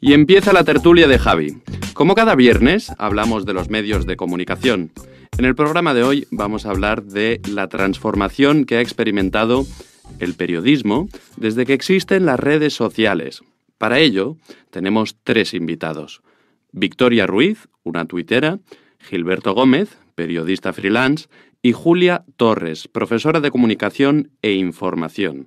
Y empieza la tertulia de Javi. Como cada viernes, hablamos de los medios de comunicación. En el programa de hoy vamos a hablar de la transformación que ha experimentado el periodismo desde que existen las redes sociales. Para ello, tenemos tres invitados. Victoria Ruiz, una tuitera, Gilberto Gómez, periodista freelance, y Julia Torres, profesora de comunicación e información.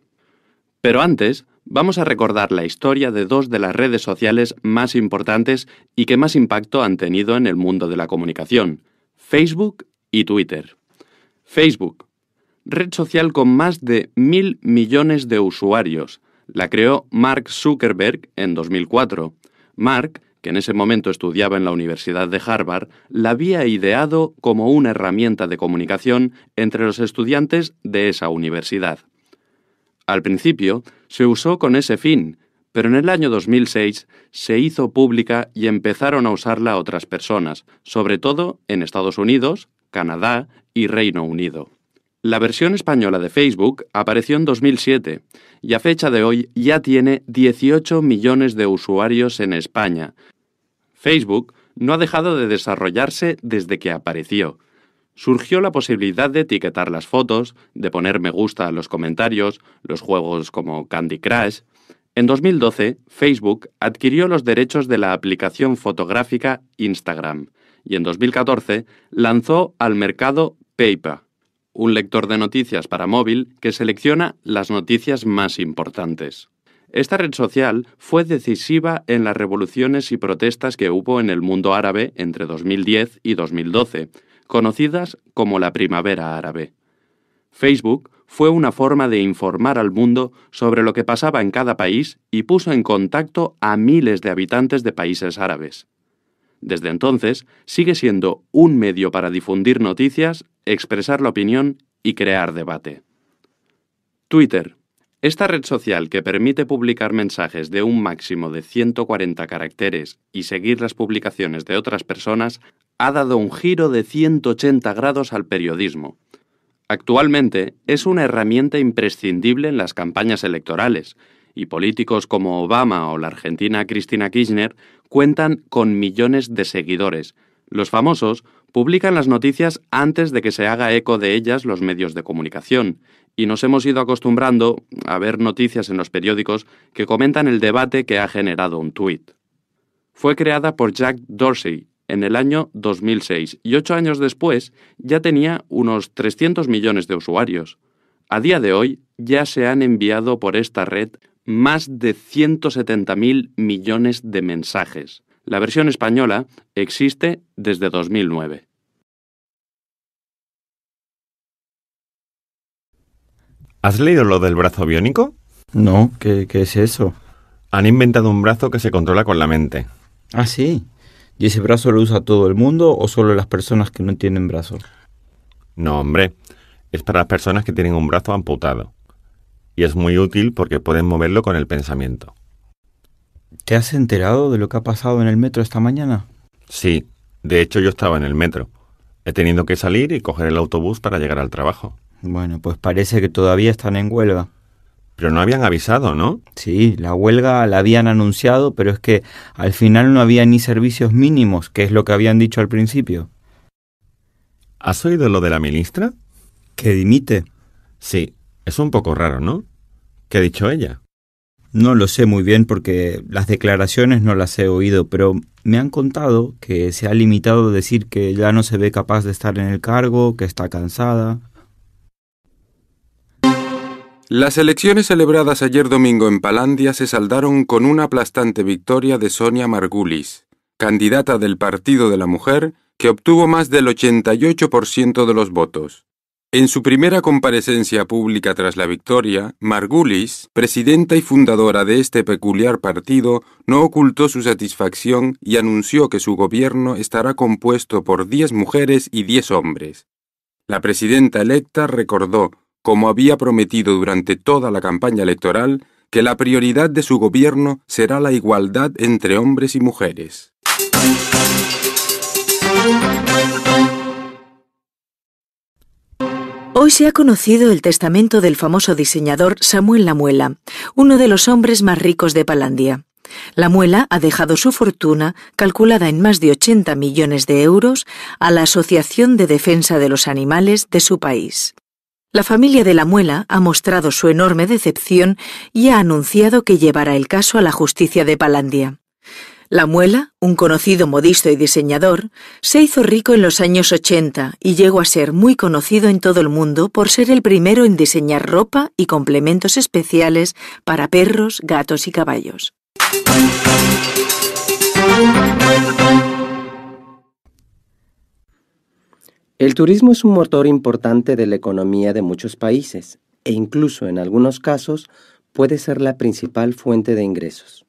Pero antes, vamos a recordar la historia de dos de las redes sociales más importantes y que más impacto han tenido en el mundo de la comunicación, Facebook y Twitter. Facebook, red social con más de mil millones de usuarios. La creó Mark Zuckerberg en 2004. Mark, que en ese momento estudiaba en la Universidad de Harvard, la había ideado como una herramienta de comunicación entre los estudiantes de esa universidad. Al principio se usó con ese fin, pero en el año 2006 se hizo pública y empezaron a usarla otras personas, sobre todo en Estados Unidos, Canadá y Reino Unido. La versión española de Facebook apareció en 2007 y a fecha de hoy ya tiene 18 millones de usuarios en España. Facebook no ha dejado de desarrollarse desde que apareció surgió la posibilidad de etiquetar las fotos, de poner me gusta a los comentarios, los juegos como Candy Crush. En 2012, Facebook adquirió los derechos de la aplicación fotográfica Instagram y en 2014 lanzó al mercado Paper, un lector de noticias para móvil que selecciona las noticias más importantes. Esta red social fue decisiva en las revoluciones y protestas que hubo en el mundo árabe entre 2010 y 2012, conocidas como la primavera árabe. Facebook fue una forma de informar al mundo sobre lo que pasaba en cada país y puso en contacto a miles de habitantes de países árabes. Desde entonces, sigue siendo un medio para difundir noticias, expresar la opinión y crear debate. Twitter. Esta red social que permite publicar mensajes de un máximo de 140 caracteres y seguir las publicaciones de otras personas ha dado un giro de 180 grados al periodismo. Actualmente es una herramienta imprescindible en las campañas electorales, y políticos como Obama o la argentina Cristina Kirchner cuentan con millones de seguidores. Los famosos publican las noticias antes de que se haga eco de ellas los medios de comunicación, y nos hemos ido acostumbrando a ver noticias en los periódicos que comentan el debate que ha generado un tuit. Fue creada por Jack Dorsey, en el año 2006 y ocho años después ya tenía unos 300 millones de usuarios. A día de hoy ya se han enviado por esta red más de 170.000 millones de mensajes. La versión española existe desde 2009. ¿Has leído lo del brazo biónico? No, ¿qué, qué es eso? Han inventado un brazo que se controla con la mente. Ah, sí. ¿Y ese brazo lo usa todo el mundo o solo las personas que no tienen brazo? No, hombre, es para las personas que tienen un brazo amputado. Y es muy útil porque pueden moverlo con el pensamiento. ¿Te has enterado de lo que ha pasado en el metro esta mañana? Sí, de hecho yo estaba en el metro. He tenido que salir y coger el autobús para llegar al trabajo. Bueno, pues parece que todavía están en huelga. Pero no habían avisado, ¿no? Sí, la huelga la habían anunciado, pero es que al final no había ni servicios mínimos, que es lo que habían dicho al principio. ¿Has oído lo de la ministra? ¿Que dimite? Sí, es un poco raro, ¿no? ¿Qué ha dicho ella? No lo sé muy bien porque las declaraciones no las he oído, pero me han contado que se ha limitado a decir que ya no se ve capaz de estar en el cargo, que está cansada. Las elecciones celebradas ayer domingo en Palandia se saldaron con una aplastante victoria de Sonia Margulis, candidata del Partido de la Mujer, que obtuvo más del 88% de los votos. En su primera comparecencia pública tras la victoria, Margulis, presidenta y fundadora de este peculiar partido, no ocultó su satisfacción y anunció que su gobierno estará compuesto por 10 mujeres y 10 hombres. La presidenta electa recordó como había prometido durante toda la campaña electoral, que la prioridad de su gobierno será la igualdad entre hombres y mujeres. Hoy se ha conocido el testamento del famoso diseñador Samuel Lamuela, uno de los hombres más ricos de Palandia. Lamuela ha dejado su fortuna, calculada en más de 80 millones de euros, a la Asociación de Defensa de los Animales de su país. La familia de la Muela ha mostrado su enorme decepción y ha anunciado que llevará el caso a la justicia de Palandia. La Muela, un conocido modisto y diseñador, se hizo rico en los años 80 y llegó a ser muy conocido en todo el mundo por ser el primero en diseñar ropa y complementos especiales para perros, gatos y caballos. El turismo es un motor importante de la economía de muchos países e incluso en algunos casos puede ser la principal fuente de ingresos.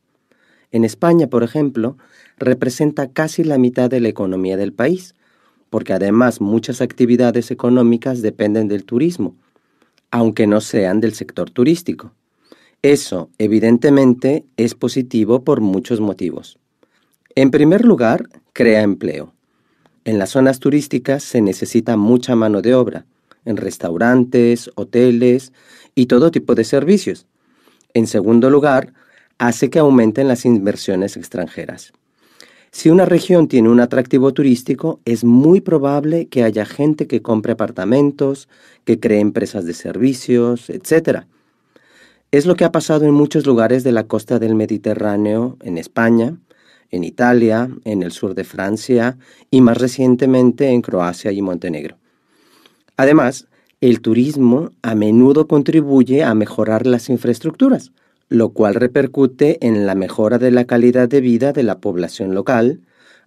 En España, por ejemplo, representa casi la mitad de la economía del país, porque además muchas actividades económicas dependen del turismo, aunque no sean del sector turístico. Eso, evidentemente, es positivo por muchos motivos. En primer lugar, crea empleo. En las zonas turísticas se necesita mucha mano de obra, en restaurantes, hoteles y todo tipo de servicios. En segundo lugar, hace que aumenten las inversiones extranjeras. Si una región tiene un atractivo turístico, es muy probable que haya gente que compre apartamentos, que cree empresas de servicios, etc. Es lo que ha pasado en muchos lugares de la costa del Mediterráneo, en España, en Italia, en el sur de Francia y más recientemente en Croacia y Montenegro. Además, el turismo a menudo contribuye a mejorar las infraestructuras, lo cual repercute en la mejora de la calidad de vida de la población local,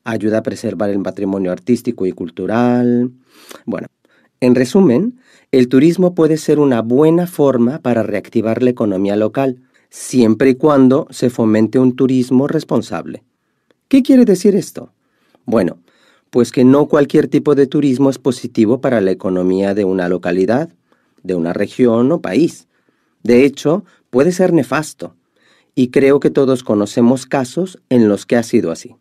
ayuda a preservar el patrimonio artístico y cultural. Bueno, en resumen, el turismo puede ser una buena forma para reactivar la economía local, siempre y cuando se fomente un turismo responsable. ¿Qué quiere decir esto? Bueno, pues que no cualquier tipo de turismo es positivo para la economía de una localidad, de una región o país. De hecho, puede ser nefasto. Y creo que todos conocemos casos en los que ha sido así.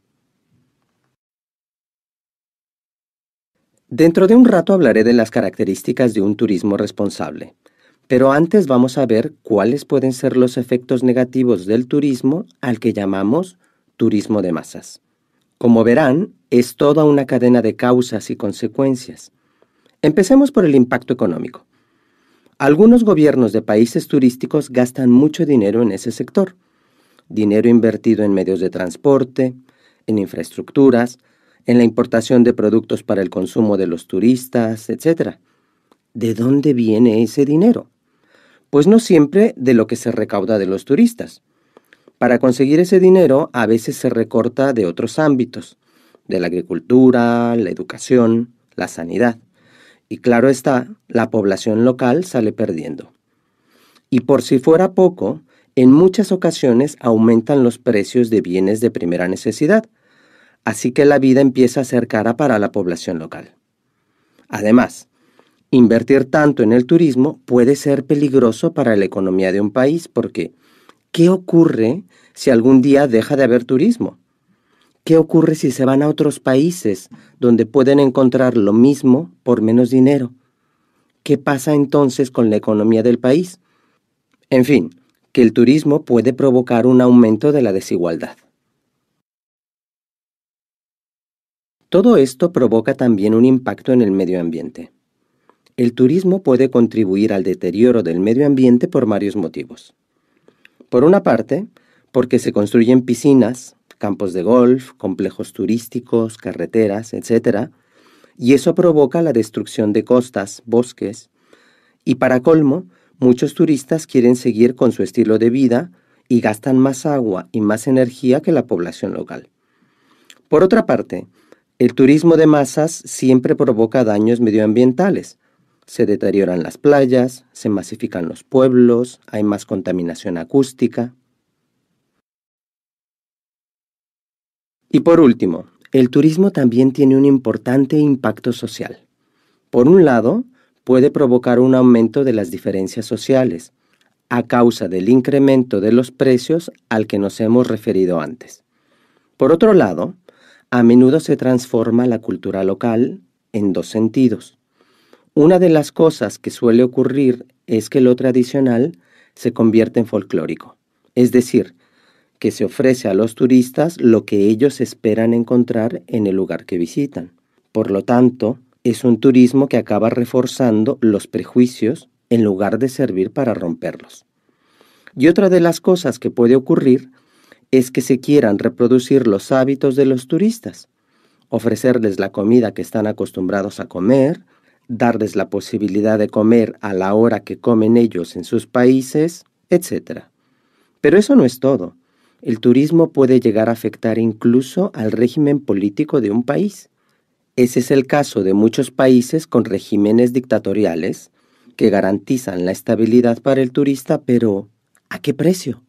Dentro de un rato hablaré de las características de un turismo responsable, pero antes vamos a ver cuáles pueden ser los efectos negativos del turismo al que llamamos turismo de masas. Como verán, es toda una cadena de causas y consecuencias. Empecemos por el impacto económico. Algunos gobiernos de países turísticos gastan mucho dinero en ese sector. Dinero invertido en medios de transporte, en infraestructuras, en la importación de productos para el consumo de los turistas, etc. ¿De dónde viene ese dinero? Pues no siempre de lo que se recauda de los turistas. Para conseguir ese dinero a veces se recorta de otros ámbitos, de la agricultura, la educación, la sanidad. Y claro está, la población local sale perdiendo. Y por si fuera poco, en muchas ocasiones aumentan los precios de bienes de primera necesidad, así que la vida empieza a ser cara para la población local. Además, invertir tanto en el turismo puede ser peligroso para la economía de un país porque ¿Qué ocurre si algún día deja de haber turismo? ¿Qué ocurre si se van a otros países donde pueden encontrar lo mismo por menos dinero? ¿Qué pasa entonces con la economía del país? En fin, que el turismo puede provocar un aumento de la desigualdad. Todo esto provoca también un impacto en el medio ambiente. El turismo puede contribuir al deterioro del medio ambiente por varios motivos. Por una parte, porque se construyen piscinas, campos de golf, complejos turísticos, carreteras, etc. Y eso provoca la destrucción de costas, bosques. Y para colmo, muchos turistas quieren seguir con su estilo de vida y gastan más agua y más energía que la población local. Por otra parte, el turismo de masas siempre provoca daños medioambientales, se deterioran las playas, se masifican los pueblos, hay más contaminación acústica. Y por último, el turismo también tiene un importante impacto social. Por un lado, puede provocar un aumento de las diferencias sociales, a causa del incremento de los precios al que nos hemos referido antes. Por otro lado, a menudo se transforma la cultura local en dos sentidos. Una de las cosas que suele ocurrir es que lo tradicional se convierte en folclórico, es decir, que se ofrece a los turistas lo que ellos esperan encontrar en el lugar que visitan. Por lo tanto, es un turismo que acaba reforzando los prejuicios en lugar de servir para romperlos. Y otra de las cosas que puede ocurrir es que se quieran reproducir los hábitos de los turistas, ofrecerles la comida que están acostumbrados a comer, darles la posibilidad de comer a la hora que comen ellos en sus países, etc. Pero eso no es todo. El turismo puede llegar a afectar incluso al régimen político de un país. Ese es el caso de muchos países con regímenes dictatoriales que garantizan la estabilidad para el turista, pero ¿a qué precio?